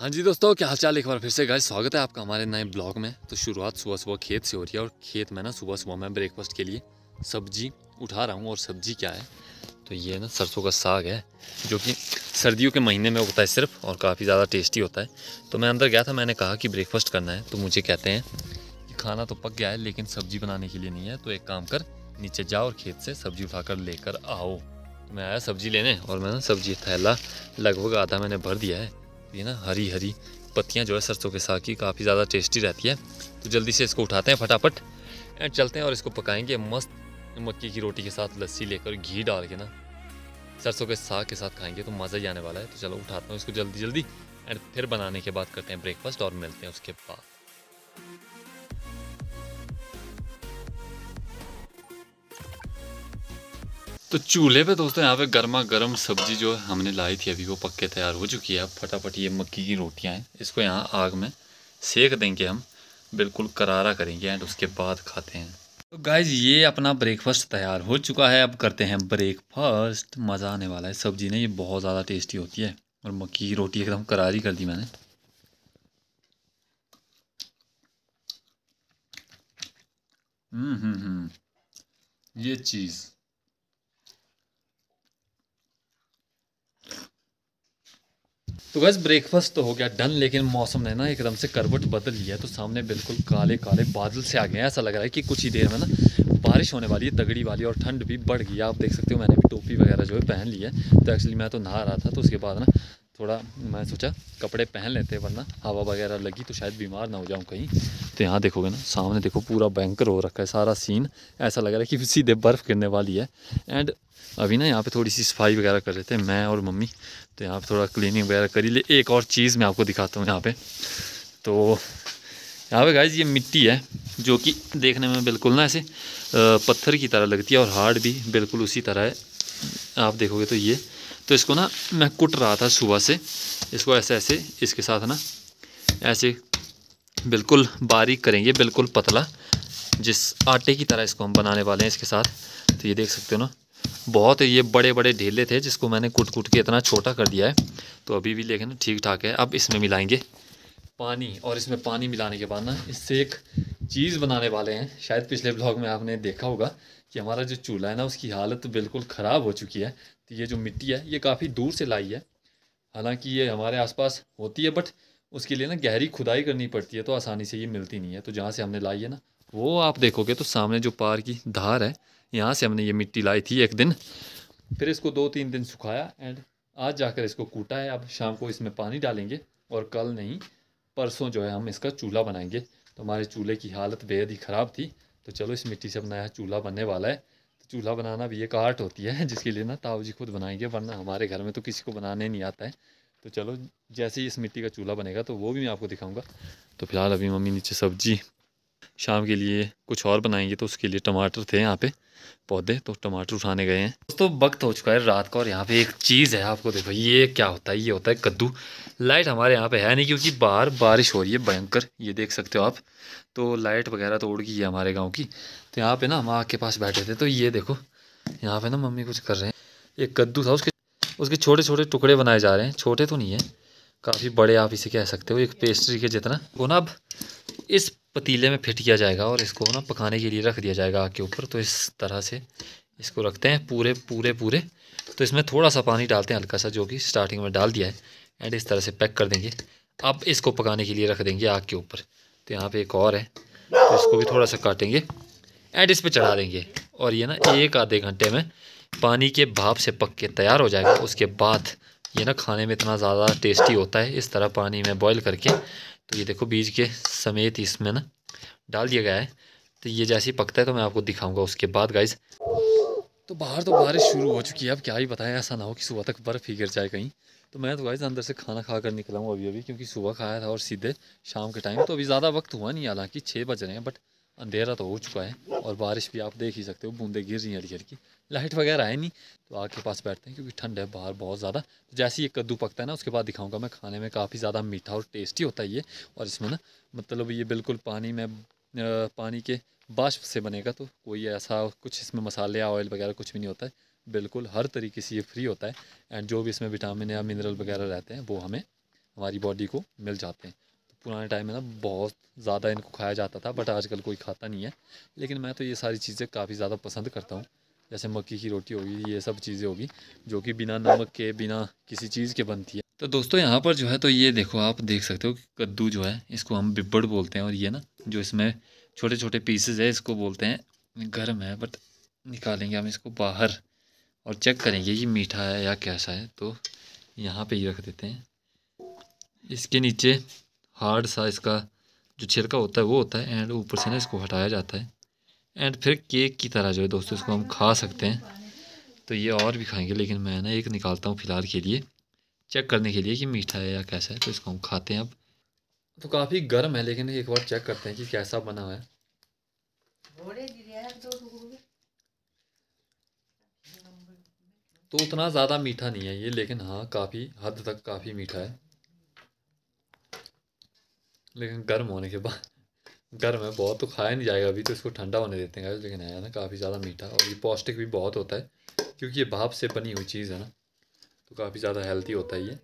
हाँ जी दोस्तों क्या हाल चाल एक बार फिर से गाय स्वागत है आपका हमारे नए ब्लॉग में तो शुरुआत सुबह सुबह खेत से हो रही है और खेत में ना सुबह सुबह मैं ब्रेकफास्ट के लिए सब्जी उठा रहा हूँ और सब्जी क्या है तो ये ना सरसों का साग है जो कि सर्दियों के महीने में होता है सिर्फ और काफ़ी ज़्यादा टेस्टी होता है तो मैं अंदर गया था मैंने कहा कि ब्रेकफास्ट करना है तो मुझे कहते हैं कि खाना तो पक गया है लेकिन सब्जी बनाने के लिए नहीं है तो एक काम कर नीचे जाओ और खेत से सब्जी कर लेकर आओ तो मैं आया सब्जी लेने और मैंने सब्जी थैला लगभग आधा मैंने भर दिया है ये ना हरी हरी पत्तियाँ जो है सरसों के साग की काफ़ी ज़्यादा टेस्टी रहती है तो जल्दी से इसको उठाते हैं फटाफट एंड चलते हैं और इसको पकाएंगे मस्त मक्की की रोटी के साथ लस्सी लेकर घी डाल के ना सरसों के साग के साथ खाएंगे तो मज़ा ही आने वाला है तो चलो उठाते हैं इसको जल्दी जल्दी एंड फिर बनाने के बाद करते हैं ब्रेकफास्ट और मिलते हैं उसके बाद तो चूल्हे पे दोस्तों यहाँ पे गर्मा गर्म सब्जी जो हमने लाई थी अभी वो पक्के तैयार हो चुकी है अब फटाफट ये मक्की की रोटियाँ हैं इसको यहाँ आग में सेक देंगे हम बिल्कुल करारा करेंगे एंड उसके बाद खाते हैं तो गाइज ये अपना ब्रेकफास्ट तैयार हो चुका है अब करते हैं ब्रेकफास्ट मज़ा आने वाला है सब्जी ने ये बहुत ज़्यादा टेस्टी होती है और मक्की की रोटी एकदम करारी कर दी मैंने हम्म हम्म हम्म ये चीज़ तो बस ब्रेकफास्ट तो हो गया डन लेकिन मौसम ने ना एकदम से करवट बदल लिया तो सामने बिल्कुल काले काले बादल से आ गए ऐसा लग रहा है कि कुछ ही देर में ना बारिश होने वाली है तगड़ी वाली और ठंड भी बढ़ गई आप देख सकते हो मैंने भी टोपी वगैरह जो है पहन ली है तो एक्चुअली मैं तो नहा रहा था तो उसके बाद ना थोड़ा मैं सोचा कपड़े पहन लेते वरना हवा वगैरह लगी तो शायद बीमार ना हो जाऊँ कहीं तो यहाँ देखोगे ना सामने देखो पूरा बैंकर हो रखा है सारा सीन ऐसा लग रहा है कि सीधे बर्फ़ गिरने वाली है एंड अभी ना यहाँ पे थोड़ी सी सफाई वगैरह कर रहे थे मैं और मम्मी तो यहाँ पे थोड़ा क्लीनिंग वगैरह करी ले एक और चीज़ मैं आपको दिखाता हूँ यहाँ पे तो यहाँ पे गाइज ये मिट्टी है जो कि देखने में बिल्कुल ना ऐसे पत्थर की तरह लगती है और हार्ड भी बिल्कुल उसी तरह है आप देखोगे तो ये तो इसको ना मैं कुट रहा था सुबह से इसको ऐसे ऐसे इसके साथ ना ऐसे बिल्कुल बारीक करेंगे बिल्कुल पतला जिस आटे की तरह इसको हम बनाने वाले हैं इसके साथ तो ये देख सकते हो ना बहुत ये बड़े बड़े ढीले थे जिसको मैंने कुट कुट के इतना छोटा कर दिया है तो अभी भी लेकिन ठीक ठाक है अब इसमें मिलाएंगे पानी और इसमें पानी मिलाने के बाद ना इससे एक चीज़ बनाने वाले हैं शायद पिछले ब्लॉग में आपने देखा होगा कि हमारा जो चूल्हा है ना उसकी हालत तो बिल्कुल ख़राब हो चुकी है कि ये जो मिट्टी है ये काफ़ी दूर से लाई है हालांकि ये हमारे आसपास होती है बट उसके लिए ना गहरी खुदाई करनी पड़ती है तो आसानी से ये मिलती नहीं है तो जहाँ से हमने लाई है ना वो आप देखोगे तो सामने जो पार की धार है यहाँ से हमने ये मिट्टी लाई थी एक दिन फिर इसको दो तीन दिन सुखाया एंड आज जाकर इसको कूटा है अब शाम को इसमें पानी डालेंगे और कल नहीं परसों जो है हम इसका चूल्हा बनाएंगे तो हमारे चूल्हे की हालत बेहद ही ख़राब थी तो चलो इस मिट्टी से अब नया चूल्हा बनने वाला है चूल्हा बनाना भी एक आर्ट होती है जिसके लिए ना ताऊ जी खुद बनाएंगे वरना हमारे घर में तो किसी को बनाने नहीं आता है तो चलो जैसे ही इस मिट्टी का चूल्हा बनेगा तो वो भी मैं आपको दिखाऊंगा तो फिलहाल अभी मम्मी नीचे सब्जी शाम के लिए कुछ और बनाएंगे तो उसके लिए टमाटर थे यहाँ पे पौधे तो टमाटर उठाने गए हैं दोस्तों वक्त हो चुका है रात का और यहाँ पे एक चीज़ है आपको देखो ये क्या होता है ये होता है कद्दू लाइट हमारे यहाँ पे है नहीं क्योंकि बाहर बारिश हो रही है भयंकर ये देख सकते हो आप तो लाइट वगैरह तो उड़ गई है हमारे गाँव की तो यहाँ पे ना हम आग के पास बैठे थे तो ये देखो यहाँ पे ना मम्मी कुछ कर रहे हैं एक कद्दू था उसके उसके छोटे छोटे टुकड़े बनाए जा रहे हैं छोटे तो नहीं है काफ़ी बड़े आप इसे कह सकते हो एक पेस्ट्री के जितना वो तो ना अब इस पतीले में फिट किया जाएगा और इसको ना पकाने के लिए रख दिया जाएगा आग के ऊपर तो इस तरह से इसको रखते हैं पूरे पूरे पूरे तो इसमें थोड़ा सा पानी डालते हैं हल्का सा जो कि स्टार्टिंग में डाल दिया है एंड इस तरह से पैक कर देंगे अब इसको पकाने के लिए रख देंगे आग के ऊपर तो यहाँ पर एक और है तो इसको भी थोड़ा सा काटेंगे एंड इस पर चढ़ा देंगे और ये ना एक आधे घंटे में पानी के भाप से पक के तैयार हो जाएगा उसके बाद ये ना खाने में इतना ज़्यादा टेस्टी होता है इस तरह पानी में बॉईल करके तो ये देखो बीज के समेत इसमें ना डाल दिया गया है तो ये जैसे ही पकता है तो मैं आपको दिखाऊंगा उसके बाद गाइज तो बाहर तो बारिश शुरू हो चुकी है अब क्या ही बताएं ऐसा ना हो कि सुबह तक बर्फ़ ही गिर जाए कहीं तो मैं तो गाइज अंदर से खाना खा कर निकला हूँ अभी अभी क्योंकि सुबह खाया था और सीधे शाम के टाइम तो अभी ज़्यादा वक्त हुआ नहीं हालांकि छः बज रहे हैं बट अंधेरा तो हो चुका है और बारिश भी आप देख ही सकते हो बूंदे गिर रही हैं हल्की हल्की लाइट वगैरह है नहीं तो आग के पास बैठते हैं क्योंकि ठंड है बाहर बहुत ज़्यादा तो जैसे ये कद्दू पकता है ना उसके बाद दिखाऊंगा मैं खाने में काफ़ी ज़्यादा मीठा और टेस्टी होता है ये और इसमें ना मतलब ये बिल्कुल पानी में पानी के बाष्प से बनेगा तो कोई ऐसा कुछ इसमें मसाले या ऑयल वगैरह कुछ भी नहीं होता है बिल्कुल हर तरीके से ये फ्री होता है एंड जो भी इसमें विटामिन या मिनरल वगैरह रहते हैं वो हमें हमारी बॉडी को मिल जाते हैं पुराने टाइम में ना बहुत ज़्यादा इनको खाया जाता था बट आजकल कोई खाता नहीं है लेकिन मैं तो ये सारी चीज़ें काफ़ी ज़्यादा पसंद करता हूँ जैसे मक्की की रोटी होगी ये सब चीज़ें होगी जो कि बिना नमक के बिना किसी चीज़ के बनती है तो दोस्तों यहाँ पर जो है तो ये देखो आप देख सकते हो कि कद्दू जो है इसको हम बिब्बड़ बोलते हैं और ये ना जो इसमें छोटे छोटे पीसेज है इसको बोलते हैं गर्म है बट निकालेंगे हम इसको बाहर और चेक करेंगे कि मीठा है या कैसा है तो यहाँ पे ही रख देते हैं इसके नीचे हार्ड सा इसका जो छिलका होता है वो होता है एंड ऊपर से ना इसको हटाया जाता है एंड फिर केक की तरह जो है दोस्तों इसको हम खा सकते हैं तो ये और भी खाएंगे लेकिन मैं ना एक निकालता हूँ फ़िलहाल के लिए चेक करने के लिए कि मीठा है या कैसा है तो इसको हम खाते हैं अब तो काफ़ी गर्म है लेकिन एक बार चेक करते हैं कि कैसा बना हुआ है तो उतना ज़्यादा मीठा नहीं है ये लेकिन हाँ काफ़ी हद तक काफ़ी मीठा है लेकिन गर्म होने के बाद गर्म है बहुत तो खाया नहीं जाएगा अभी तो इसको ठंडा होने देते हैं लेकिन है ना काफ़ी ज़्यादा मीठा और ये पौष्टिक भी बहुत होता है क्योंकि ये भाप से बनी हुई चीज़ है ना तो काफ़ी ज़्यादा हेल्थी होता है ये